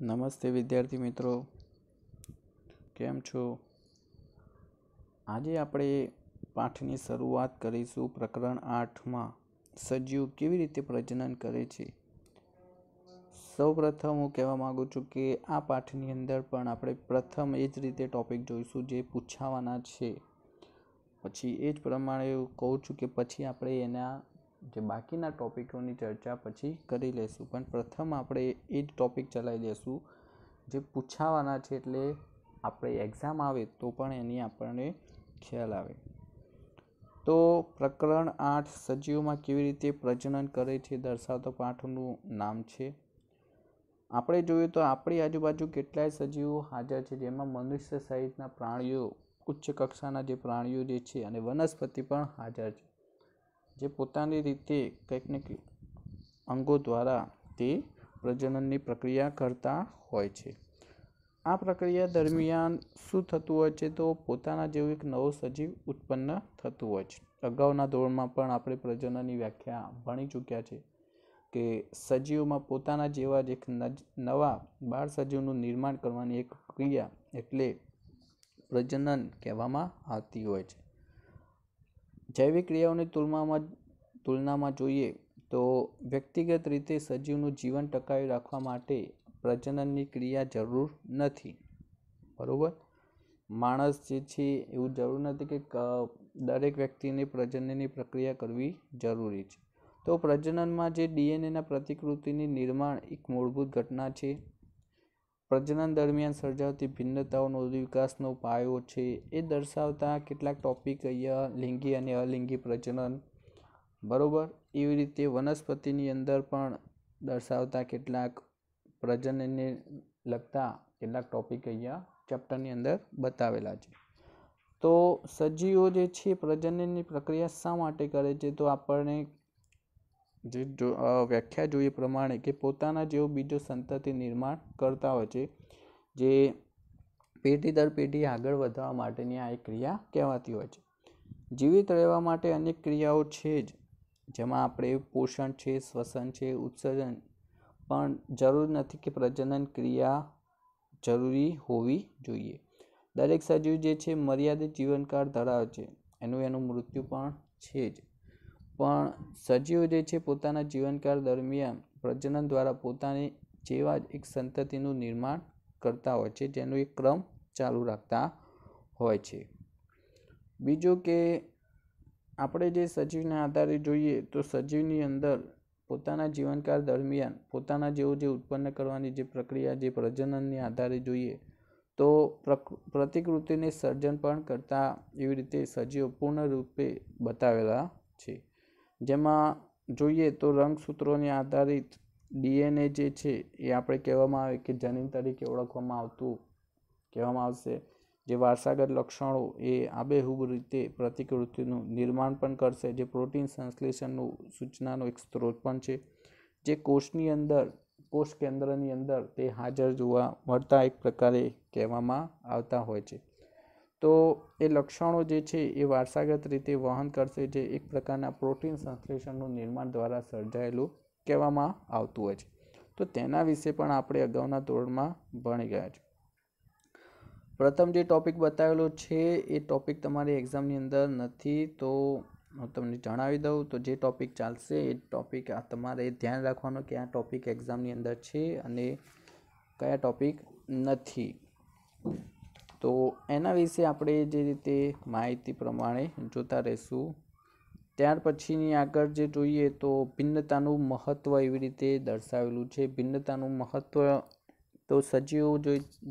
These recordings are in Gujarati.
નમસ્તે વિદ્યાર્થી મિત્રો કેમ છો આજે આપણે પાઠની શરૂઆત કરીશું પ્રકરણ આઠમાં સજીવ કેવી રીતે પ્રજનન કરે છે સૌપ્રથમ હું કહેવા માગું છું કે આ પાઠની અંદર પણ આપણે પ્રથમ એ જ રીતે ટૉપિક જોઈશું જે પૂછાવાના છે પછી એ જ પ્રમાણે કહું છું કે પછી આપણે એના જે બાકીના ટૉપિકોની ચર્ચા પછી કરી લઈશું પણ પ્રથમ આપણે એ જ ટૉપિક ચલાવી દઈશું જે પૂછાવાના છે એટલે આપણે એક્ઝામ આવે તો પણ એની આપણને ખ્યાલ આવે તો પ્રકરણ આઠ સજીવોમાં કેવી રીતે પ્રજનન કરે છે દર્શાવતો પાઠનું નામ છે આપણે જોઈએ તો આપણી આજુબાજુ કેટલાય સજીવો હાજર છે જેમાં મનુષ્ય સહિતના પ્રાણીઓ ઉચ્ચ કક્ષાના જે પ્રાણીઓ જે છે અને વનસ્પતિ પણ હાજર છે જે પોતાની રીતે કંઈક ને અંગો દ્વારા તે પ્રજનનની પ્રક્રિયા કરતા હોય છે આ પ્રક્રિયા દરમિયાન શું થતું હોય છે તો પોતાના જેવું એક નવો સજીવ ઉત્પન્ન થતું હોય છે અગાઉના ધોરણમાં પણ આપણે પ્રજનનની વ્યાખ્યા ભણી ચૂક્યા છે કે સજીવમાં પોતાના જેવા જ એક નવા બાળ સજીવનું નિર્માણ કરવાની એક ક્રિયા એટલે પ્રજનન કહેવામાં આવતી હોય છે જૈવિક ક્રિયાઓની તુલનામાં તુલનામાં જોઈએ તો વ્યક્તિગત રીતે સજીવનું જીવન ટકાવી રાખવા માટે પ્રજનનની ક્રિયા જરૂર નથી બરાબર માણસ જે છે એવું જરૂર નથી કે દરેક વ્યક્તિને પ્રજનનની પ્રક્રિયા કરવી જરૂરી છે તો પ્રજનનમાં જે ડીએનએના પ્રતિકૃતિની નિર્માણ એક મૂળભૂત ઘટના છે પ્રજનન દરમિયાન સર્જાવતી ભિન્નતાઓનો વિકાસનો પાયો છે એ દર્શાવતા કેટલાક ટોપિક અહીંયા લિંગી અને અલિંગી પ્રજનન બરાબર એવી રીતે વનસ્પતિની અંદર પણ દર્શાવતા કેટલાક પ્રજનનને લગતા કેટલાક ટોપિક અહીંયા ચેપ્ટરની અંદર બતાવેલા છે તો સજીવો જે છે પ્રજનનની પ્રક્રિયા શા માટે કરે છે તો આપણને જે જો વ્યાખ્યા જોઈએ પ્રમાણે કે પોતાના જેવો બીજો સંતતિ નિર્માણ કરતા હોય છે જે પેઢી દર પેઢી આગળ વધવા માટેની આ એક ક્રિયા કહેવાતી હોય છે જીવિત રહેવા માટે અનેક ક્રિયાઓ છે જ જેમાં આપણે પોષણ છે શ્વસન છે ઉત્સર્જન પણ જરૂર નથી કે પ્રજનન ક્રિયા જરૂરી હોવી જોઈએ દરેક સજીવ જે છે મર્યાદિત જીવનકાળ ધરાવે છે એનું એનું મૃત્યુ પણ છે જ પણ સજીવ જે છે પોતાના જીવનકાળ દરમિયાન પ્રજનન દ્વારા પોતાની જેવા જ એક સંતતિનું નિર્માણ કરતા હોય છે જેનો એક ક્રમ ચાલુ રાખતા હોય છે બીજું કે આપણે જે સજીવના આધારે જોઈએ તો સજીવની અંદર પોતાના જીવનકાળ દરમિયાન પોતાના જેવો જે ઉત્પન્ન કરવાની જે પ્રક્રિયા જે પ્રજનનને આધારે જોઈએ તો પ્રતિકૃતિને સર્જન પણ કરતા એવી રીતે સજીવો પૂર્ણ રૂપે બતાવેલા છે જેમાં જોઈએ તો રંગસૂત્રોને આધારિત ડીએનએ જે છે એ આપણે કહેવામાં આવે કે જનીન તરીકે ઓળખવામાં આવતું કહેવામાં આવશે જે વારસાગત લક્ષણો એ આબેહૂબ રીતે પ્રતિકૃતિનું નિર્માણ પણ કરશે જે પ્રોટીન સંશ્લેષણનું સૂચનાનો એક સ્ત્રોત પણ છે જે કોષની અંદર કોષ કેન્દ્રની અંદર તે હાજર જોવા મળતા એક પ્રકારે કહેવામાં આવતા હોય છે તો એ લક્ષણો જે છે એ વારસાગત રીતે વહન કરશે જે એક પ્રકારના પ્રોટીન સંશ્લેષણનું નિર્માણ દ્વારા સર્જાયેલું કહેવામાં આવતું હોય છે તો તેના વિશે પણ આપણે અગાઉના ધોરણમાં ભણી ગયા છે પ્રથમ જે ટૉપિક બતાવેલો છે એ ટૉપિક તમારી એક્ઝામની અંદર નથી તો હું તમને જણાવી દઉં તો જે ટૉપિક ચાલશે એ ટૉપિક આ તમારે ધ્યાન રાખવાનો કે આ ટૉપિક એક્ઝામની અંદર છે અને કયા ટૉપિક નથી તો એના વિશે આપણે જે રીતે માહિતી પ્રમાણે જોતા રહીશું ત્યાર પછીની આગળ જે જોઈએ તો ભિન્નતાનું મહત્ત્વ એવી રીતે દર્શાવેલું છે ભિન્નતાનું મહત્ત્વ તો સજીવો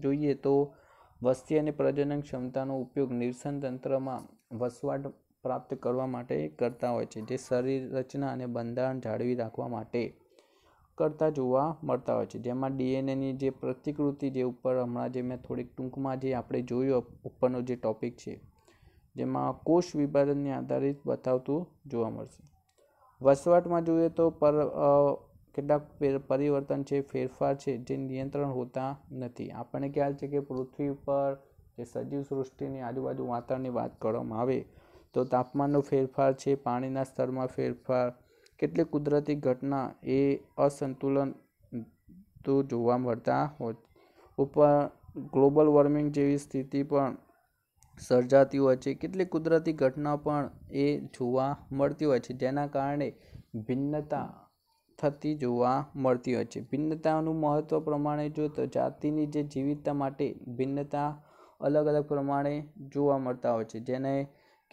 જોઈએ તો વસ્તી અને પ્રજનન ક્ષમતાનો ઉપયોગ નિરસન તંત્રમાં વસવાટ પ્રાપ્ત કરવા માટે કરતા હોય છે જે શરીર રચના અને બંધારણ જાળવી રાખવા માટે કરતા જોવા મળતા હોય છે જેમાં ડીએનએની જે પ્રતિકૃતિ જે ઉપર હમણાં જે મેં થોડીક ટૂંકમાં જે આપણે જોયું ઉપરનો જે ટૉપિક છે જેમાં કોષ વિભાજનને આધારિત બતાવતું જોવા મળશે વસવાટમાં જોઈએ તો પર કેટલાક પરિવર્તન છે ફેરફાર છે જે નિયંત્રણ હોતા નથી આપણને ખ્યાલ છે કે પૃથ્વી પર જે સજીવ સૃષ્ટિની આજુબાજુ વાતાવરણની વાત કરવામાં આવે તો તાપમાનનો ફેરફાર છે પાણીના સ્તરમાં ફેરફાર કેટલીક કુદરતી ઘટના એ અસંતુલન તો જોવા મળતા હોય ઉપર ગ્લોબલ વોર્મિંગ જેવી સ્થિતિ પણ સર્જાતી હોય છે કેટલીક કુદરતી ઘટના પણ એ જોવા મળતી હોય છે જેના કારણે ભિન્નતા થતી જોવા મળતી હોય છે ભિન્નતાનું મહત્ત્વ પ્રમાણે જો તો જાતિની જે જીવિતતા માટે ભિન્નતા અલગ અલગ પ્રમાણે જોવા મળતા હોય છે જેને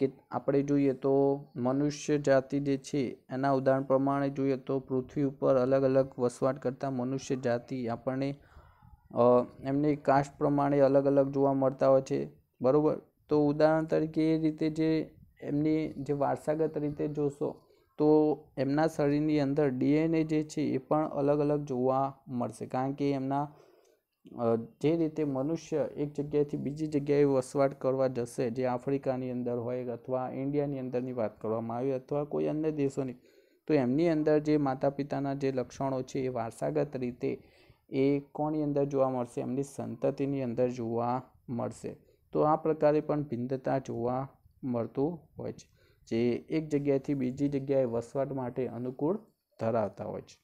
કે આપણે જોઈએ તો મનુષ્ય જાતિ જે છે એના ઉદાહરણ પ્રમાણે જોઈએ તો પૃથ્વી ઉપર અલગ અલગ વસવાટ કરતા મનુષ્ય જાતિ આપણને એમની કાસ્ટ પ્રમાણે અલગ અલગ જોવા મળતા હોય છે બરાબર તો ઉદાહરણ તરીકે એ રીતે જે એમની જે વારસાગત રીતે જોશો તો એમના શરીરની અંદર ડીએનએ જે છે એ પણ અલગ અલગ જોવા મળશે કારણ કે એમના જે રીતે મનુષ્ય એક જગ્યાએથી બીજી જગ્યાએ વસવાટ કરવા જશે જે આફ્રિકાની અંદર હોય અથવા ઇન્ડિયાની અંદરની વાત કરવામાં આવી અથવા કોઈ અન્ય દેશોની તો એમની અંદર જે માતા પિતાના જે લક્ષણો છે એ વારસાગત રીતે એ કોની અંદર જોવા મળશે એમની સંતતિની અંદર જોવા મળશે તો આ પ્રકારે પણ ભિન્નતા જોવા મળતું હોય છે જે એક જગ્યાએથી બીજી જગ્યાએ વસવાટ માટે અનુકૂળ ધરાવતા હોય છે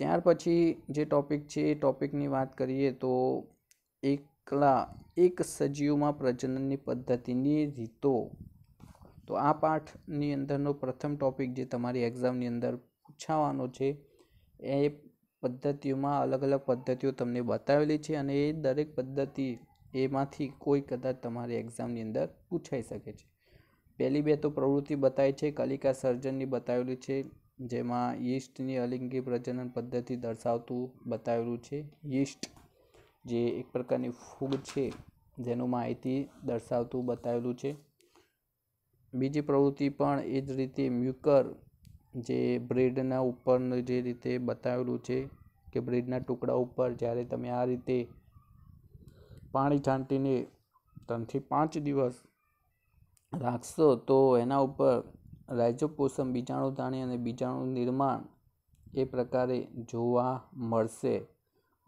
ત્યાર પછી જે ટૉપિક છે એ ટૉપિકની વાત કરીએ તો એકલા એક સજીવમાં પ્રજનનની પદ્ધતિની રીતો તો આ પાઠની અંદરનો પ્રથમ ટૉપિક જે તમારી એક્ઝામની અંદર પૂછાવાનો છે એ પદ્ધતિઓમાં અલગ અલગ પદ્ધતિઓ તમને બતાવેલી છે અને એ દરેક પદ્ધતિ એમાંથી કોઈ કદાચ તમારી એક્ઝામની અંદર પૂછાઈ શકે છે પહેલી બે તો પ્રવૃત્તિ બતાવી છે કલિકા સર્જનની બતાવેલી છે જેમાં યીસ્ટની અલિંગી પ્રજનન પદ્ધતિ દર્શાવતું બતાવેલું છે યીસ્ટ જે એક પ્રકારની ફૂગ છે જેનું માહિતી દર્શાવતું બતાવેલું છે બીજી પ્રવૃત્તિ પણ એ જ રીતે મ્યુકર જે બ્રેડના ઉપરનું જે રીતે બતાવેલું છે કે બ્રેડના ટુકડા ઉપર જ્યારે તમે આ રીતે પાણી છાંટીને ત્રણથી પાંચ દિવસ રાખશો તો એના ઉપર રાઇજોપોસમ બીજાણુધાની અને બીજાણુ નિર્માણ એ પ્રકારે જોવા મળશે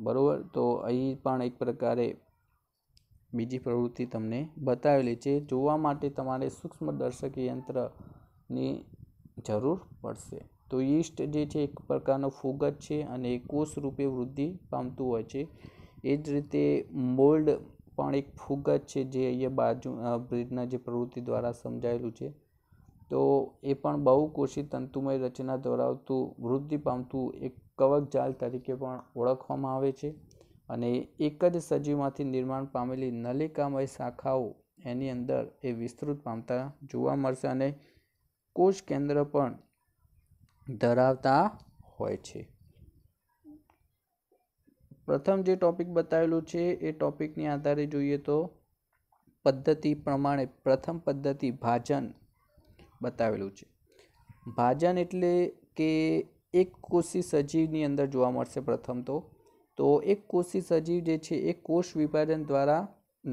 બરાબર તો અહીં પણ એક પ્રકારે બીજી પ્રવૃત્તિ તમને બતાવેલી છે જોવા માટે તમારે સૂક્ષ્મ દર્શક યંત્રની જરૂર પડશે તો યીસ્ટ જે છે એક પ્રકારનો ફૂગ જ છે અને કોષ રૂપે વૃદ્ધિ પામતું હોય છે એ જ રીતે મોલ્ડ પણ એક ફૂગ જ છે જે અહીંયા બાજુ બ્રિજના જે પ્રવૃત્તિ દ્વારા સમજાયેલું છે તો એ પણ બહુકોષી તંતુમય રચના ધરાવતું વૃદ્ધિ પામતું એક કવક જાલ તરીકે પણ ઓળખવામાં આવે છે અને એક જ સજીવમાંથી નિર્માણ પામેલી નલિકામય શાખાઓ એની અંદર એ વિસ્તૃત પામતા જોવા મળશે અને કોષ કેન્દ્ર પણ ધરાવતા હોય છે પ્રથમ જે ટોપિક બતાવેલું છે એ ટોપિકની આધારે જોઈએ તો પદ્ધતિ પ્રમાણે પ્રથમ પદ્ધતિ ભાજન બતાવેલું છે ભાજન એટલે કે એક કોષી સજીવની અંદર જોવા મળશે પ્રથમ તો તો એક કોષી સજીવ જે છે એ કોષ વિભાજન દ્વારા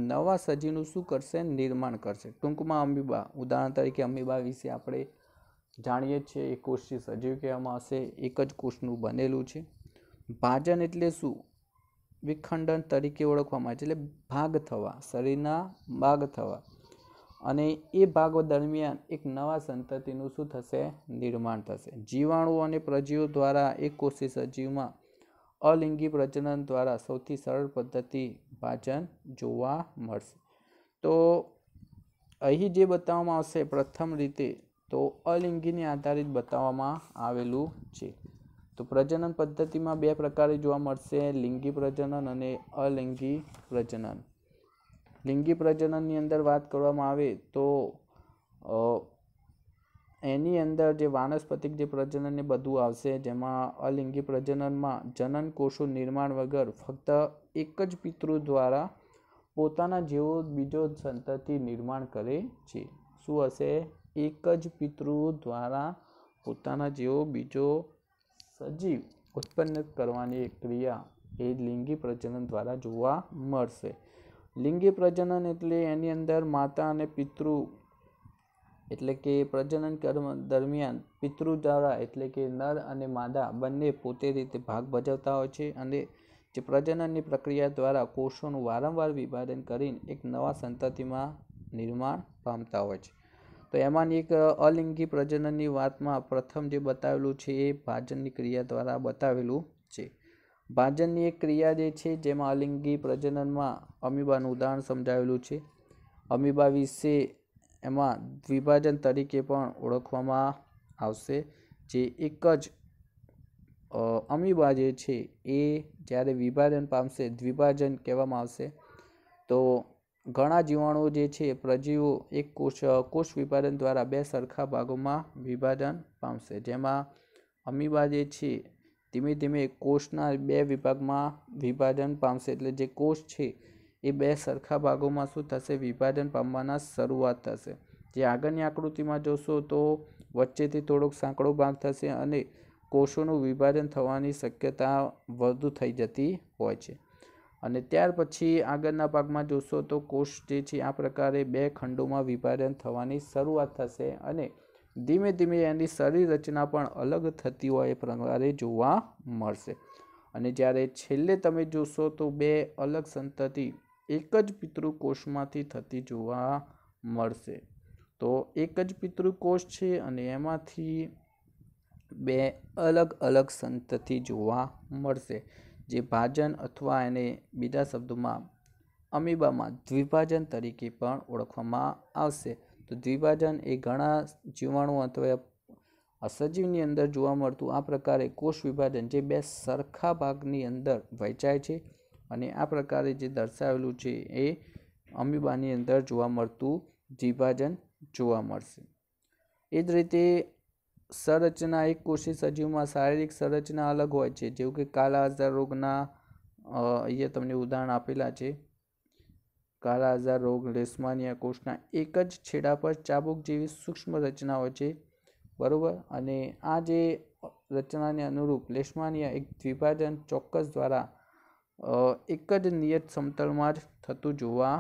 નવા સજીવનું શું કરશે નિર્માણ કરશે ટૂંકમાં અમીબા ઉદાહરણ તરીકે અમીબા વિશે આપણે જાણીએ છીએ એ કોષી સજીવ કહેવામાં આવશે એક જ કોષનું બનેલું છે ભાજન એટલે શું વિખંડન તરીકે ઓળખવામાં આવે છે એટલે ભાગ થવા શરીરના ભાગ થવા અને એ ભાગો દરમિયાન એક નવા સંતતિનું શું થશે નિર્માણ થશે જીવાણુ અને પ્રજીવો દ્વારા એક કોષી સજીવમાં અલિંગી પ્રજનન દ્વારા સૌથી સરળ પદ્ધતિ ભાજન જોવા મળશે તો અહીં જે બતાવવામાં આવશે પ્રથમ રીતે તો અલિંગીને આધારિત બતાવવામાં આવેલું છે તો પ્રજનન પદ્ધતિમાં બે પ્રકારે જોવા મળશે લિંગી પ્રજનન અને અલિંગી પ્રજનન લિંગી પ્રજનનની અંદર વાત કરવામાં આવે તો એની અંદર જે વાનસ્પતિક જે પ્રજનન એ બધું આવશે જેમાં અલિંગી પ્રજનનમાં જનન કોષો નિર્માણ વગર ફક્ત એક જ પિતૃ દ્વારા પોતાના જેવો બીજો સંતતિ નિર્માણ કરે છે શું હશે એક જ પિતૃ દ્વારા પોતાના જેવો બીજો સજીવ ઉત્પન્ન કરવાની ક્રિયા એ લિંગી પ્રજનન દ્વારા જોવા મળશે લિંગી પ્રજનન એટલે એની અંદર માતા અને પિતૃ એટલે કે પ્રજનન કર્મ દરમિયાન પિતૃ દ્વારા એટલે કે નર અને માદા બંને પોતે રીતે ભાગ ભજવતા હોય છે અને જે પ્રજનનની પ્રક્રિયા દ્વારા કોષોનું વારંવાર વિભાજન કરીને એક નવા સંતતિમાં નિર્માણ પામતા હોય છે તો એમાંની એક અલિંગી પ્રજનનની વાતમાં પ્રથમ જે બતાવેલું છે એ ભાજનની ક્રિયા દ્વારા બતાવેલું છે ભાજનની એક ક્રિયા જે છે જેમાં અલિંગી પ્રજનનમાં અમીબાનું ઉદાહરણ સમજાવેલું છે અમીબા વિશે એમાં દ્વિભાજન તરીકે પણ ઓળખવામાં આવશે જે એક જ અમીબા જે છે એ જ્યારે વિભાજન પામશે દ્વિભાજન કહેવામાં આવશે તો ઘણા જીવાણુઓ જે છે પ્રજીવો એક કોષ કોષ વિભાજન દ્વારા બે સરખા ભાગોમાં વિભાજન પામશે જેમાં અમીબા જે છે ધીમે ધીમે કોષના બે વિભાગમાં વિભાજન પામશે એટલે જે કોષ છે એ બે સરખા ભાગોમાં શું થશે વિભાજન પામવાના શરૂઆત થશે જે આગળની આકૃતિમાં જોશો તો વચ્ચેથી થોડોક સાંકડો ભાગ થશે અને કોષોનું વિભાજન થવાની શક્યતા વધુ થઈ જતી હોય છે અને ત્યાર પછી આગળના ભાગમાં જોશો તો કોષ જે છે આ પ્રકારે બે ખંડોમાં વિભાજન થવાની શરૂઆત થશે અને ધીમે ધીમે એની શરીર રચના પણ અલગ થતી હોય એ પ્રકારે જોવા મળશે અને જ્યારે છેલ્લે તમે જોશો તો બે અલગ સંતતિ એક જ પિતૃકોષમાંથી થતી જોવા મળશે તો એક જ પિતૃકોષ છે અને એમાંથી બે અલગ અલગ સંતતિ જોવા મળશે જે ભાજન અથવા એને બીજા શબ્દોમાં અમીબામાં દ્વિભાજન તરીકે પણ ઓળખવામાં આવશે તો દ્વિભાજન એ ઘણા જીવાણુ અથવા અસજીવની અંદર જોવા મળતું આ પ્રકારે કોષ વિભાજન જે બે સરખા ભાગની અંદર વહેંચાય છે અને આ પ્રકારે જે દર્શાવેલું છે એ અમીબાની અંદર જોવા મળતું દ્વિભાજન જોવા મળશે એ જ રીતે સંરચના એક કોષી સજીવમાં શારીરિક સંરચના અલગ હોય છે જેવું કે કાલા રોગના અહીંયા તમને ઉદાહરણ આપેલા છે કાળા આઝાર રોગ લેસ્માનિયા કોષના એક જ છેડા પર ચાબુક જેવી સૂક્ષ્મ રચના હોય છે બરાબર અને આ જે રચનાને અનુરૂપ લેસ્માનિયા એક દ્વિભાજન ચોક્કસ દ્વારા એક જ નિયત સમતલમાં જ થતું જોવા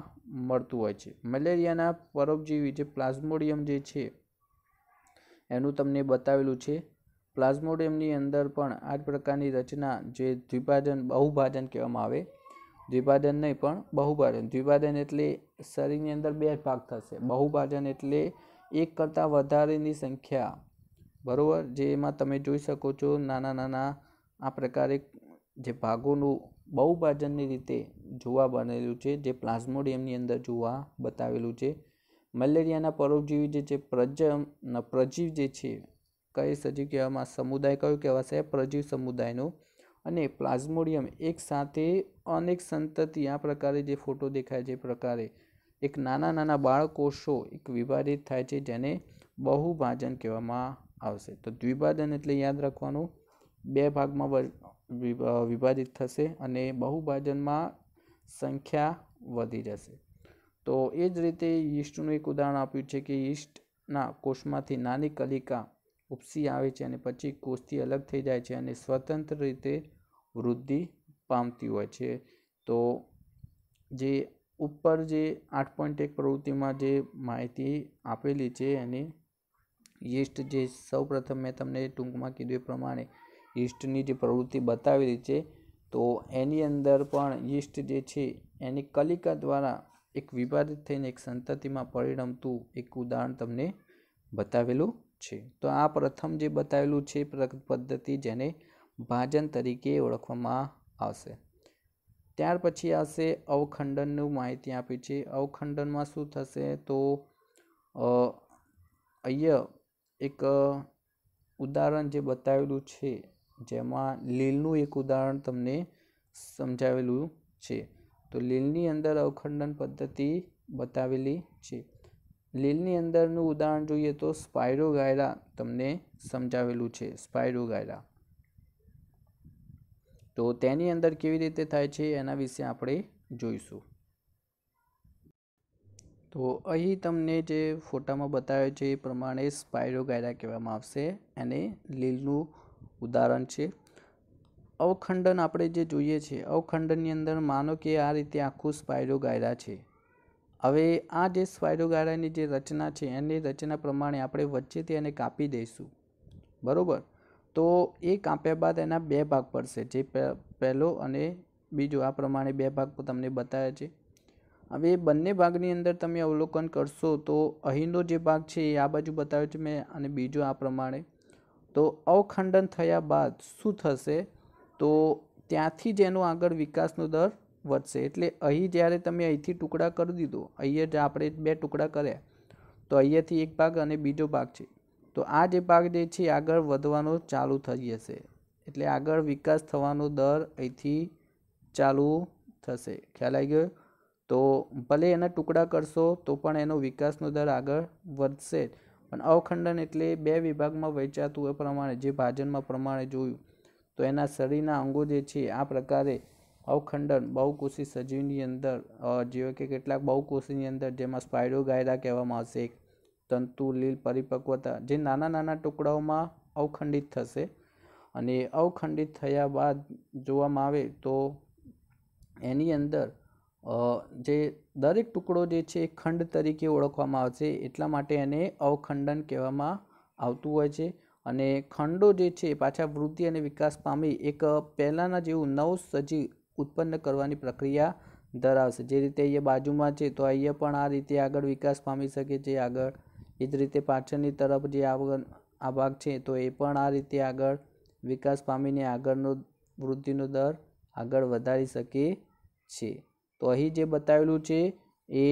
મળતું હોય છે મલેરિયાના પરોપજીવી જે પ્લાઝ્મોડિયમ જે છે એનું તમને બતાવેલું છે પ્લાઝ્મોડિયમની અંદર પણ આ જ પ્રકારની રચના જે દ્વિભાજન બહુભાજન કહેવામાં આવે દ્વિભાજન નહીં પણ બહુભાજન દ્વિભાજન એટલે શરીરની અંદર બે ભાગ થશે બહુભાજન એટલે એક કરતાં વધારેની સંખ્યા બરાબર જેમાં તમે જોઈ શકો છો નાના નાના આ પ્રકારે જે ભાગોનું બહુભાજનની રીતે જોવા બનેલું છે જે પ્લાઝ્મોડિયમની અંદર જોવા બતાવેલું છે મલેરિયાના પરોપજીવી જે છે પ્રજ પ્રજીવ જે છે કઈ સજીવ કહેવામાં સમુદાય કયો કહેવાશે પ્રજીવ સમુદાયનું અને પ્લાઝ્મોડિયમ એકસાથે અનેક સંતતિ આ પ્રકારે જે ફોટો દેખાય છે પ્રકારે એક નાના નાના બાળકોષો એક વિભાજિત થાય છે જેને બહુભાજન કહેવામાં આવશે તો દ્વિભાજન એટલે યાદ રાખવાનું બે ભાગમાં વિભાજિત થશે અને બહુભાજનમાં સંખ્યા વધી જશે તો એ જ રીતે યીસ્ટનું એક ઉદાહરણ આપ્યું છે કે યીસ્ટના કોષમાંથી નાની કલિકા ઉપસી આવે છે અને પછી કોષથી અલગ થઈ જાય છે અને સ્વતંત્ર રીતે વૃદ્ધિ પામતી હોય છે તો જે ઉપર જે આઠ પોઈન્ટ એક પ્રવૃત્તિમાં જે માહિતી આપેલી છે એની યીસ્ટ જે સૌ પ્રથમ મેં તમને ટૂંકમાં કીધું એ પ્રમાણે યીસ્ટની જે પ્રવૃત્તિ બતાવેલી છે તો એની અંદર પણ યીસ્ટ જે છે એની કલિકા દ્વારા એક વિવાદિત થઈને એક સંતતિમાં પરિણમતું એક ઉદાહરણ તમને બતાવેલું છે તો આ પ્રથમ જે બતાવેલું છે પદ્ધતિ જેને ભાજન તરીકે ઓળખવામાં આવશે ત્યાર પછી આવશે અવખંડનનું માહિતી આપી છે અવખંડનમાં શું થશે તો અહીંયા એક ઉદાહરણ જે બતાવેલું છે જેમાં લીલનું એક ઉદાહરણ તમને સમજાવેલું છે તો લીલની અંદર અવખંડન પદ્ધતિ બતાવેલી છે લીલની અંદરનું ઉદાહરણ જોઈએ તો ગાયરા તમને સમજાવેલું છે ગાયરા તો તેની અંદર કેવી રીતે થાય છે એના વિશે આપણે જોઈશું તો અહીં તમને જે ફોટામાં બતાવ્યો છે એ પ્રમાણે સ્પાયરોગાયરા કહેવામાં આવશે એને લીલનું ઉદાહરણ છે અવખંડન આપણે જે જોઈએ છે અવખંડનની અંદર માનો કે આ રીતે આખું સ્પાયરોગાયરા છે હવે આ જે સ્પાયરોગાયરાની જે રચના છે એની રચના પ્રમાણે આપણે વચ્ચેથી એને કાપી દઈશું બરાબર તો એ કાપ્યા બાદ એના બે ભાગ પડશે જે પહેલો અને બીજો આ પ્રમાણે બે ભાગ તમને બતાવ્યા છે હવે બંને ભાગની અંદર તમે અવલોકન કરશો તો અહીંનો જે ભાગ છે એ આ બાજુ બતાવ્યો છે મેં અને બીજો આ પ્રમાણે તો અવખંડન થયા બાદ શું થશે તો ત્યાંથી જ એનો આગળ વિકાસનો દર વધશે એટલે અહીં જ્યારે તમે અહીંથી ટુકડા કરી દીધો અહીંયા જ આપણે બે ટુકડા કર્યા તો અહીંયાથી એક ભાગ અને બીજો ભાગ છે તો આ જે ભાગ જે છે આગળ વધવાનો ચાલુ થઈ જશે એટલે આગળ વિકાસ થવાનો દર અહીંથી ચાલુ થશે ખ્યાલ આવી ગયો તો ભલે એના ટુકડા કરશો તો પણ એનો વિકાસનો દર આગળ વધશે પણ અવખંડન એટલે બે વિભાગમાં વહેંચાતું એ પ્રમાણે જે ભાજનમાં પ્રમાણે જોયું તો એના શરીરના અંગો જે છે આ પ્રકારે અવખંડન બહુકોષી સજીવની અંદર જેવા કે કેટલાક બહુકોષીની અંદર જેમાં સ્પાઇડો ગાયરા કહેવામાં આવશે તંતુ લીલ પરિપક્વતા જે નાના નાના ટુકડાઓમાં અવખંડિત થશે અને અવખંડિત થયા બાદ જોવામાં આવે તો એની અંદર જે દરેક ટુકડો જે છે એ ખંડ તરીકે ઓળખવામાં આવશે એટલા માટે એને અવખંડન કહેવામાં આવતું હોય છે અને ખંડો જે છે પાછા વૃદ્ધિ અને વિકાસ પામી એક પહેલાંના જેવું નવ સજીવ ઉત્પન્ન કરવાની પ્રક્રિયા ધરાવશે જે રીતે અહીંયા બાજુમાં છે તો અહીંયા પણ આ રીતે આગળ વિકાસ પામી શકે છે આગળ એ જ રીતે પાછળની તરફ જે આ ભાગ છે તો એ પણ આ રીતે આગળ વિકાસ પામીને આગળનો વૃદ્ધિનો દર આગળ વધારી શકે છે તો અહીં જે બતાવેલું છે એ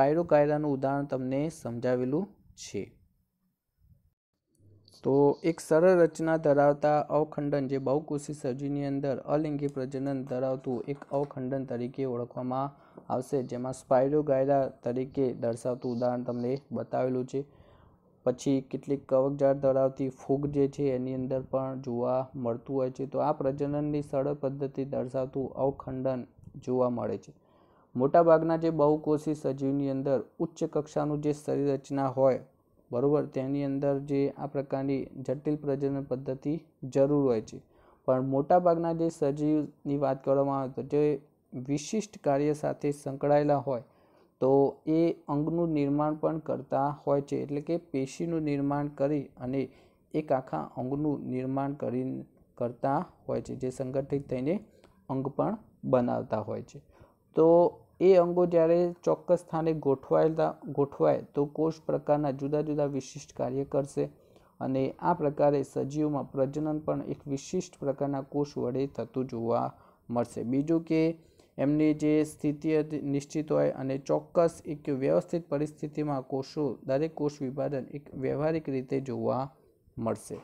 કાયદાનું ઉદાહરણ તમને સમજાવેલું છે તો એક સરળ રચના ધરાવતા અવખંડન જે બહુકોષી સર્જીની અંદર અલિંગી પ્રજનન ધરાવતું એક અવખંડન તરીકે ઓળખવામાં આવશે જેમાં સ્પાઇરોગાયરા તરીકે દર્શાવતું ઉદાહરણ તમને બતાવેલું છે પછી કેટલીક કવકજાળ ધરાવતી ફૂગ જે છે એની અંદર પણ જોવા મળતું હોય છે તો આ પ્રજનનની સરળ પદ્ધતિ દર્શાવતું અવખંડન જોવા મળે છે મોટાભાગના જે બહુકોષી સજીવની અંદર ઉચ્ચ કક્ષાનું જે શરીર રચના હોય બરાબર તેની અંદર જે આ પ્રકારની જટિલ પ્રજનન પદ્ધતિ જરૂર હોય છે પણ મોટાભાગના જે સજીવની વાત કરવામાં આવે તો જે વિશિષ્ટ કાર્ય સાથે સંકળાયેલા હોય તો એ અંગનું નિર્માણ પણ કરતા હોય છે એટલે કે પેશીનું નિર્માણ કરી અને એક આખા અંગનું નિર્માણ કરી કરતા હોય છે જે સંગઠિત થઈને અંગ પણ બનાવતા હોય છે તો એ અંગો જ્યારે ચોક્કસ સ્થાને ગોઠવાયેલા ગોઠવાય તો કોષ પ્રકારના જુદા જુદા વિશિષ્ટ કાર્ય કરશે અને આ પ્રકારે સજીવમાં પ્રજનન પણ એક વિશિષ્ટ પ્રકારના કોષ વડે થતું જોવા મળશે બીજું કે એમની જે સ્થિતિ નિશ્ચિત હોય અને ચોક્કસ એક વ્યવસ્થિત પરિસ્થિતિમાં કોષો દરેક કોષ વિભાજન એક વ્યવહારિક રીતે જોવા મળશે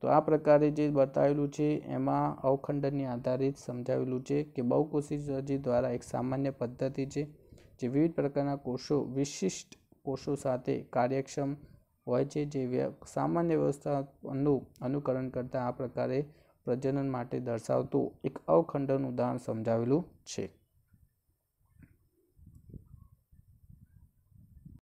તો આ પ્રકારે જે બતાવેલું છે એમાં અવખંડની આધારિત સમજાવેલું છે કે બહુકોષી સર્જી દ્વારા એક સામાન્ય પદ્ધતિ છે જે વિવિધ પ્રકારના કોષો વિશિષ્ટ કોષો સાથે કાર્યક્ષમ હોય છે જે સામાન્ય વ્યવસ્થાનું અનુકરણ કરતાં આ પ્રકારે પ્રજનન માટે દર્શાવતું એક અવખંડન ઉદાહરણ સમજાવેલું şey